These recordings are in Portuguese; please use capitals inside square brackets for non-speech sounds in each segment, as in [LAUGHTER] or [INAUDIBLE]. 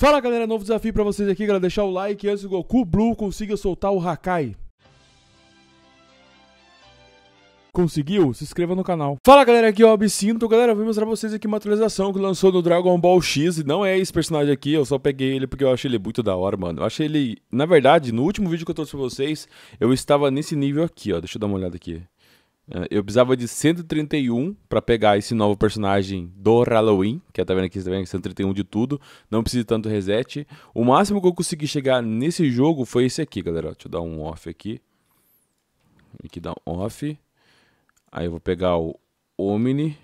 Fala galera, novo desafio pra vocês aqui, galera, deixar o like antes do Goku Blue consiga soltar o Hakai. Conseguiu? Se inscreva no canal. Fala galera, aqui é o Absinto. Galera, eu vim mostrar pra vocês aqui uma atualização que lançou no Dragon Ball X. E não é esse personagem aqui, eu só peguei ele porque eu achei ele muito da hora, mano. Eu achei ele. Na verdade, no último vídeo que eu trouxe pra vocês, eu estava nesse nível aqui, ó. Deixa eu dar uma olhada aqui. É, eu precisava de 131 para pegar esse novo personagem do Halloween, que é tá vendo aqui, tá vendo 131 de tudo, não precisa tanto reset. O máximo que eu consegui chegar nesse jogo foi esse aqui, galera. Deixa eu dar um off aqui. Aqui dá um off. Aí eu vou pegar o Omni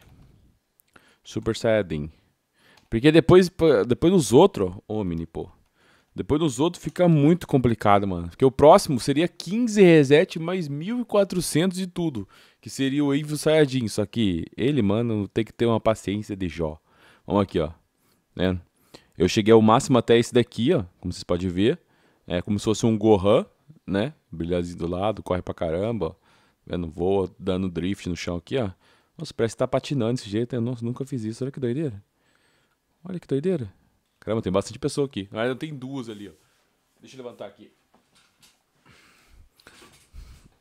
Super Saiyajin. Porque depois, depois dos outros, Omni, pô. Depois dos outros fica muito complicado, mano. Porque o próximo seria 15 reset mais 1.400 de tudo que seria o Ivo Sayajin, só que ele, mano, tem que ter uma paciência de Jó. Vamos aqui, ó. Né? Eu cheguei ao máximo até esse daqui, ó, como vocês podem ver. É como se fosse um Gohan, né? Brilhazinho do lado, corre pra caramba, ó. Vendo, voa, dando drift no chão aqui, ó. Nossa, parece que tá patinando desse jeito. Eu nunca fiz isso. Olha que doideira. Olha que doideira. Caramba, tem bastante pessoa aqui. Ah, ainda tem duas ali, ó. Deixa eu levantar aqui.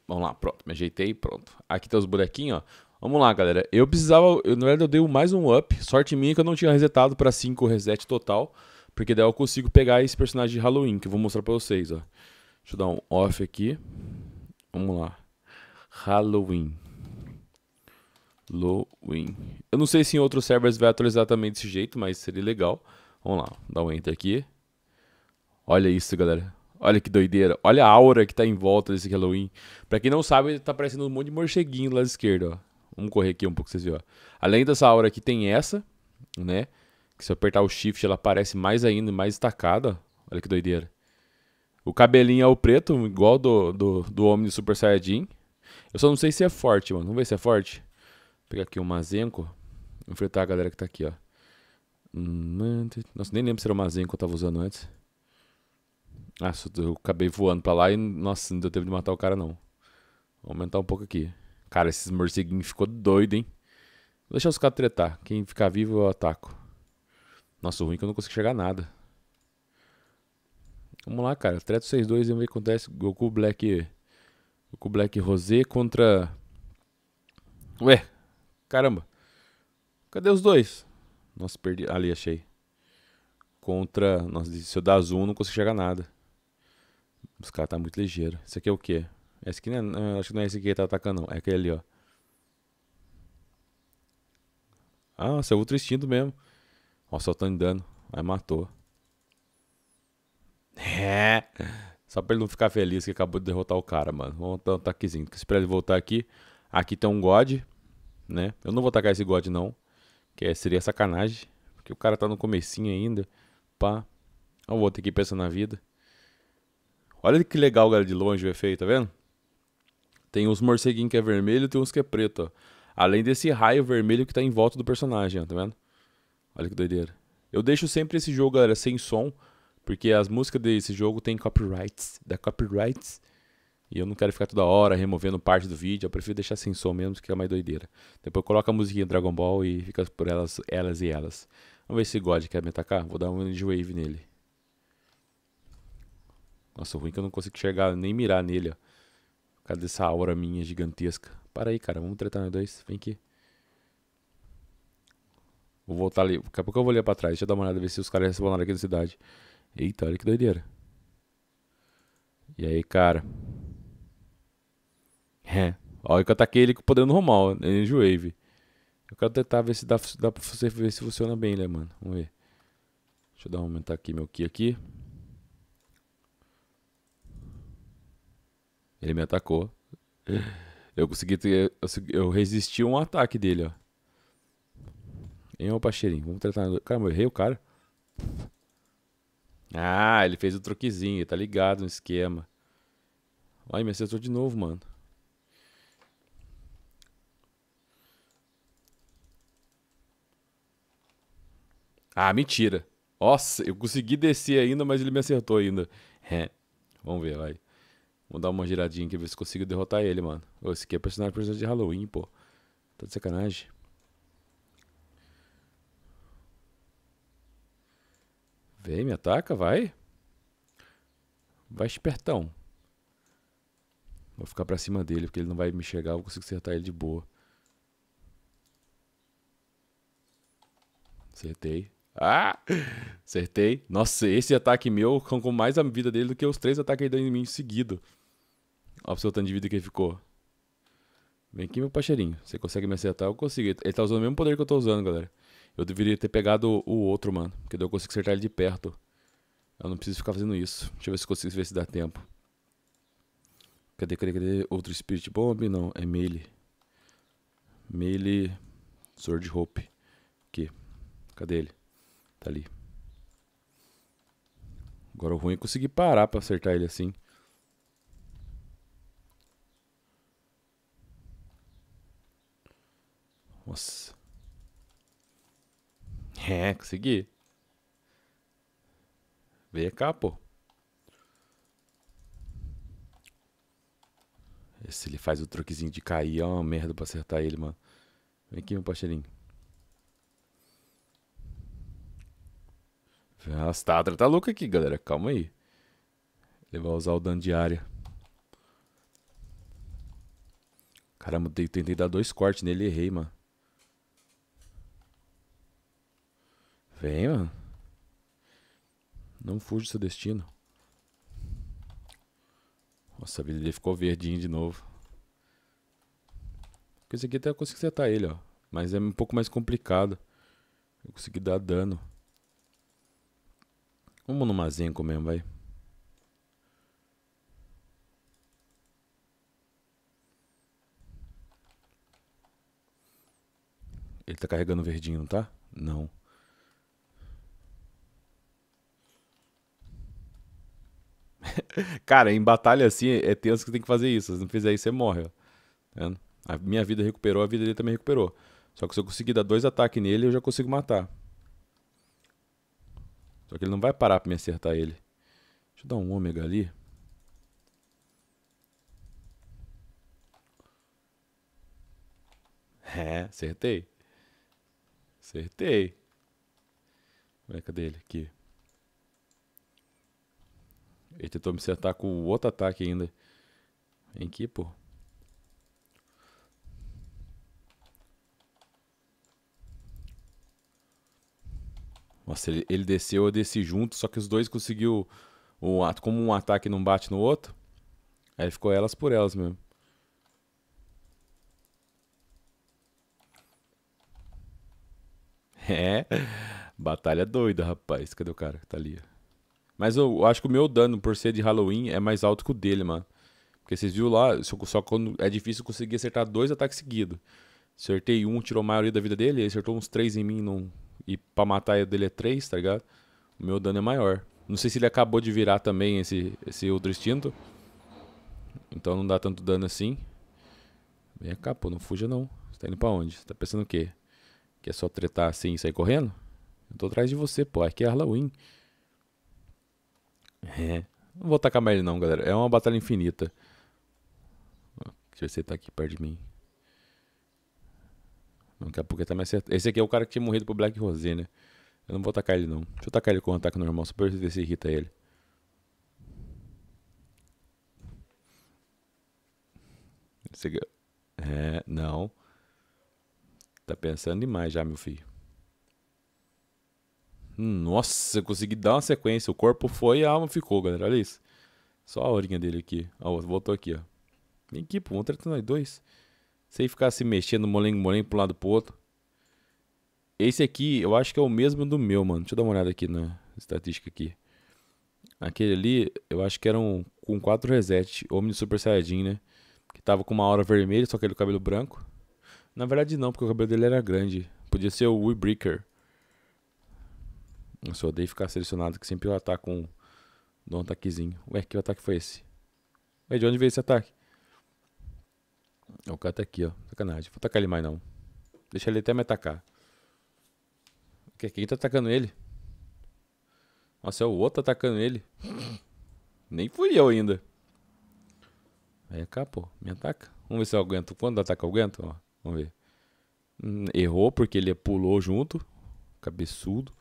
Vamos lá, pronto, me ajeitei, pronto. Aqui tá os bonequinhos. ó. Vamos lá, galera. Eu precisava, eu, na verdade eu dei mais um up. Sorte minha que eu não tinha resetado para 5 reset total, porque daí eu consigo pegar esse personagem de Halloween que eu vou mostrar para vocês, ó. Deixa eu dar um off aqui. Vamos lá. Halloween. Halloween. Eu não sei se em outros servers vai atualizar também desse jeito, mas seria legal. Vamos lá, dá um enter aqui. Olha isso, galera. Olha que doideira. Olha a aura que tá em volta desse Halloween. Pra quem não sabe, tá parecendo um monte de morceguinho lá lado esquerdo, ó. Vamos correr aqui um pouco vocês verem, Além dessa aura aqui, tem essa, né? Que se eu apertar o shift, ela aparece mais ainda, mais destacada. Olha que doideira. O cabelinho é o preto, igual do, do, do homem do Super Saiyajin. Eu só não sei se é forte, mano. Vamos ver se é forte. Vou pegar aqui o um Mazenko. Enfrentar a galera que tá aqui, ó. Hum, Nossa, nem lembro se era o Mazenko que eu tava usando antes. Ah, eu acabei voando pra lá e, nossa, não deu tempo de matar o cara, não. Vou aumentar um pouco aqui. Cara, esses morceguinhos ficou doido, hein? Vou deixar os caras tretar. Quem ficar vivo, eu ataco. Nossa, o ruim é que eu não consigo chegar a nada. Vamos lá, cara. Treto 6-2 e vamos ver o que acontece. Goku Black... Goku Black Rosé contra... Ué, caramba. Cadê os dois? Nossa, perdi. Ali, achei. Contra... Nossa, se eu dar azul não consigo chegar a nada. Os caras tá muito ligeiro. Esse aqui é o quê? Esse aqui não é, acho que não é esse que tá atacando, não. É aquele ali, ó. Ah, nossa, é ultra instinto mesmo. Ó, só tá dano. Aí matou. É. Só pra ele não ficar feliz que acabou de derrotar o cara, mano. Vamos dar um taquezinho. Espera ele voltar aqui. Aqui tem um God, né? Eu não vou atacar esse God, não. Que é, seria sacanagem. Porque o cara tá no comecinho ainda. Pá. Eu vou ter que pensar na vida. Olha que legal, galera, de longe o efeito, tá vendo? Tem uns morceguinhos que é vermelho tem uns que é preto, ó. Além desse raio vermelho que tá em volta do personagem, ó, tá vendo? Olha que doideira. Eu deixo sempre esse jogo, galera, sem som, porque as músicas desse jogo tem copyrights, da copyrights. E eu não quero ficar toda hora removendo parte do vídeo, eu prefiro deixar sem som mesmo, que é mais doideira. Depois coloca a musiquinha Dragon Ball e fica por elas, elas e elas. Vamos ver se God quer me atacar? Vou dar um wave nele. Nossa, ruim é que eu não consigo chegar nem mirar nele, ó. Por causa dessa aura minha gigantesca. Para aí, cara. Vamos tratar nós dois. Vem aqui. Vou voltar ali. Daqui a pouco eu vou olhar pra trás. Deixa eu dar uma olhada, ver se os caras respawnaram aqui na cidade. Eita, olha que doideira. E aí, cara? É. Olha que eu ataquei ele com o poder normal. Né, eu enjoei, Eu quero tentar ver se dá, dá pra você ver se funciona bem, né, mano? Vamos ver. Deixa eu dar um aumentar aqui meu Ki aqui. Ele me atacou. Eu consegui. Eu, eu resisti a um ataque dele, ó. Hein, ô Pacheirinho? Vamos tratar. Caramba, eu errei o cara. Ah, ele fez o truquezinho. tá ligado no esquema. Ai, me acertou de novo, mano. Ah, mentira. Nossa, eu consegui descer ainda, mas ele me acertou ainda. É. Vamos ver, vai. Vou dar uma giradinha aqui, ver se consigo derrotar ele, mano. Ô, esse aqui é personagem, personagem de Halloween, pô. Tá de sacanagem. Vem, me ataca, vai. Vai espertão. Vou ficar pra cima dele, porque ele não vai me chegar, eu consigo acertar ele de boa. Acertei. Ah! Acertei. Nossa, esse ataque meu com mais a vida dele do que os três ataques dele em mim seguido. Olha o seu tanto de vida que ele ficou. Vem aqui, meu parceirinho. Você consegue me acertar? Eu consigo. Ele tá usando o mesmo poder que eu tô usando, galera. Eu deveria ter pegado o outro, mano. Porque daí eu consigo acertar ele de perto. Eu não preciso ficar fazendo isso. Deixa eu ver se consigo ver se dá tempo. Cadê, cadê, cadê? Outro Spirit Bomb? Não, é Melee. Melee Sword Hope. Aqui. Cadê ele? Tá ali. Agora o ruim é conseguir parar pra acertar ele assim. Nossa. É, consegui. Vem cá, pô. Se ele faz o truquezinho de cair, é uma merda pra acertar ele, mano. Vem aqui, meu parceirinho. As Tatra tá, tá louca aqui, galera. Calma aí. Ele vai usar o dano de área. Caramba, tentei dar dois cortes nele e errei, mano. Vem, mano. Não fuja do seu destino. Nossa, a vida dele ficou verdinho de novo. Porque esse aqui até eu consigo acertar ele, ó. Mas é um pouco mais complicado. Eu consegui dar dano. Vamos no Mazenko mesmo, vai. Ele tá carregando verdinho, não tá? Não. [LAUGHS] Cara, em batalha assim é tenso que tem que fazer isso. Se não fizer isso, você morre. Ó. Tá a minha vida recuperou, a vida dele também recuperou. Só que se eu conseguir dar dois ataques nele, eu já consigo matar. Só que ele não vai parar pra me acertar ele. Deixa eu dar um ômega ali. É, acertei. Acertei. Ué, cadê ele? Aqui. Ele tentou me acertar com outro ataque ainda. Vem aqui, pô. Nossa, ele, ele, desceu, eu desci junto, só que os dois conseguiu. Um, como um ataque não bate no outro. Aí ficou elas por elas mesmo. [LAUGHS] É. Batalha doida, rapaz. Cadê o cara que tá ali? Mas eu, eu acho que o meu dano, por ser de Halloween, é mais alto que o dele, mano. Porque vocês viram lá, só quando é difícil conseguir acertar dois ataques seguidos. Acertei um, tirou a maioria da vida dele, ele acertou uns três em mim num... e pra matar ele, é três, tá ligado? O meu dano é maior. Não sei se ele acabou de virar também esse, esse outro instinto. Então não dá tanto dano assim. Vem cá, pô, não fuja não. Você tá indo pra onde? Você tá pensando o quê? Que é só tretar assim e sair correndo? Eu tô atrás de você, pô. Aqui é Halloween. É. Não vou tacar mais não, galera. É uma batalha infinita. Deixa eu ver se ele tá aqui perto de mim. Daqui a pouco ele tá me acertando. Esse aqui é o cara que tinha morrido pro Black Rosé, né? Eu não vou tacar ele não. Deixa eu tacar ele com um ataque normal, só pra ver se irrita ele. Esse aqui... É-, é, não. Tá pensando demais já, meu filho. Nossa, eu consegui dar uma sequência. O corpo foi e a alma ficou, galera. Olha isso. Só a horinha dele aqui. Ó, voltou aqui, ó. Vem aqui, pô. Vamos tratar nós dois. Sem ficar se mexendo, molengo, molengo, pro um lado pro outro. Esse aqui, eu acho que é o mesmo do meu, mano. Deixa eu dar uma olhada aqui na estatística aqui. Aquele ali, eu acho que era um com 4 reset. Homem de Super Saiyajin, né? Que tava com uma aura vermelha, só que ele cabelo branco. Na verdade não, porque o cabelo dele era grande. Podia ser o Wee Breaker. Eu só odeio ficar selecionado, que sempre eu ataco um, dou um ataquezinho. Ué, que ataque foi esse? Ué, de onde veio esse ataque? O cara tá aqui, ó. Sacanagem. Vou atacar ele mais não. Deixa ele até me atacar. Quem que tá atacando ele? Nossa, é o outro atacando ele. Nem fui eu ainda. Aí cá, pô, me ataca. Vamos ver se eu aguento. Quando ataca, eu aguento? Ó, vamos ver. Hum, errou porque ele pulou junto. Cabeçudo.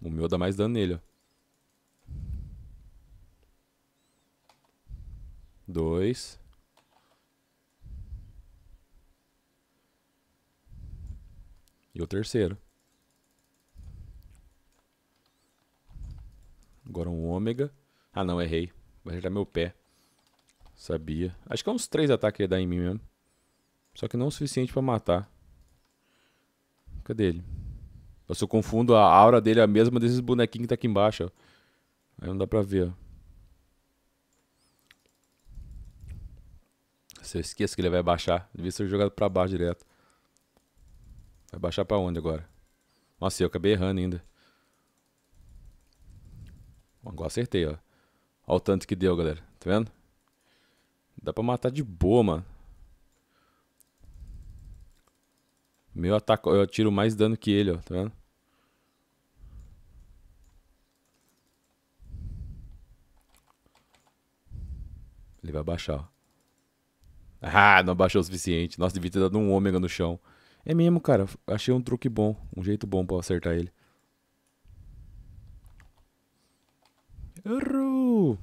O meu dá mais dano nele, ó. Dois. E o terceiro. Agora um ômega. Ah não, errei. Vai acertar meu pé. Sabia. Acho que é uns três ataques ele dá em mim mesmo. Só que não o suficiente pra matar. Cadê ele? Eu confundo a aura dele é a mesma desses bonequinhos que tá aqui embaixo, ó. Aí não dá pra ver, ó. Se eu esqueço que ele vai baixar, devia ser jogado pra baixo direto. Vai baixar pra onde agora? Nossa, eu acabei errando ainda. agora acertei, ó. Olha o tanto que deu, galera. Tá vendo? Dá pra matar de boa, mano. Meu ataque, eu tiro mais dano que ele, ó. Tá vendo? Ele vai baixar. Ah, não abaixou o suficiente. Nossa, devia ter dado um ômega no chão. É mesmo, cara. Achei um truque bom. Um jeito bom pra acertar ele. Errou!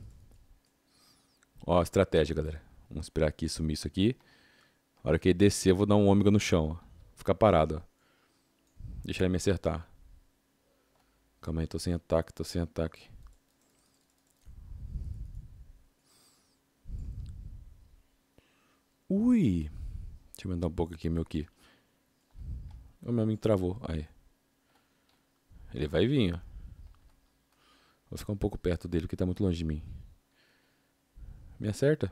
Ó, estratégia, galera. Vamos esperar aqui, sumir isso aqui. A hora que ele descer, eu vou dar um ômega no chão, ó. Ficar parado, ó. Deixa ele me acertar. Calma aí, tô sem ataque, tô sem ataque. Ui! Deixa eu aumentar um pouco aqui meu que O meu amigo travou. Aí. Ele vai vir, ó. Vou ficar um pouco perto dele, porque tá muito longe de mim. Me acerta?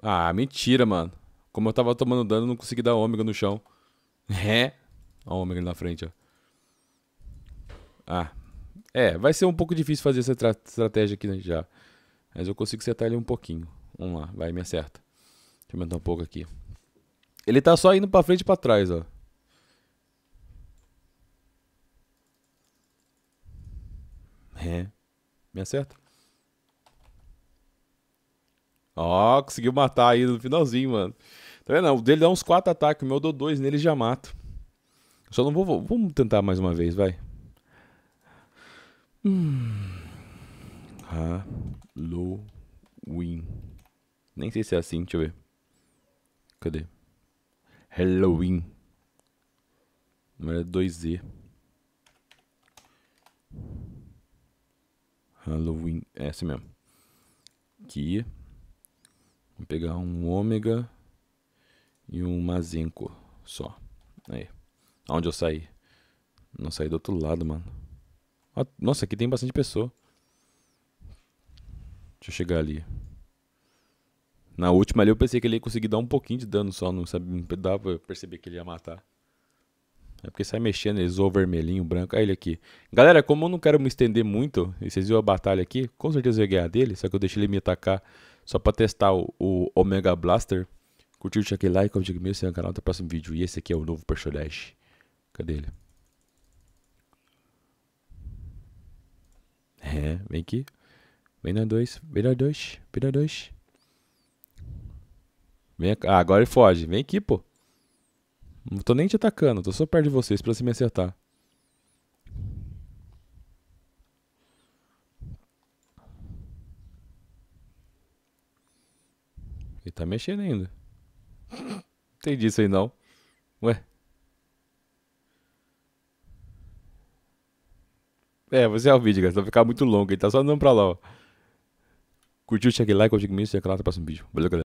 Ah, mentira, mano. Como eu tava tomando dano, não consegui dar ômega no chão. [LAUGHS] É. o ômega ali na frente, ó. Ah. É, vai ser um pouco difícil fazer essa estratégia aqui né, já. Mas eu consigo setar ele um pouquinho. Vamos lá, vai, me acerta. Deixa eu aumentar um pouco aqui. Ele tá só indo pra frente e pra trás, ó. É. Me acerta. Ó, conseguiu matar aí no finalzinho, mano. Tá vendo? O dele dá uns 4 ataques, o meu dou 2 nele já mato. Só não vou, vou. Vamos tentar mais uma vez, vai. Hum. Halloween. Nem sei se é assim, deixa eu ver. Cadê? Halloween. Número é 2Z. Halloween. É assim mesmo. Aqui. Vou pegar um ômega e um mazenco só. Aí. Aonde eu saí? Não saí do outro lado, mano. Nossa, aqui tem bastante pessoa. Deixa eu chegar ali. Na última ali eu pensei que ele ia conseguir dar um pouquinho de dano só, não sabe não dava pra perceber que ele ia matar. É porque sai mexendo, eles ou vermelhinho, branco. Olha ele aqui. Galera, como eu não quero me estender muito, e vocês viram a batalha aqui, com certeza eu ia ganhar dele, só que eu deixei ele me atacar só pra testar o, o Omega Blaster. Curtiu, deixa aquele like, aqui mesmo se é o canal, até o próximo vídeo. E esse aqui é o novo personagem. Cadê ele? É, vem aqui. Vem na dois, vem na dois, vem na Vem, ah, agora ele foge. Vem aqui, pô. Não tô nem te atacando, tô só perto de vocês pra você me acertar. Ele tá mexendo ainda. Entendi isso aí não. Ué. É, você é o vídeo, Vai ficar muito longo. Ele tá só andando pra lá, ó. Kërë që shakit like, kërë shakit miss, dhe kërë atë pasë në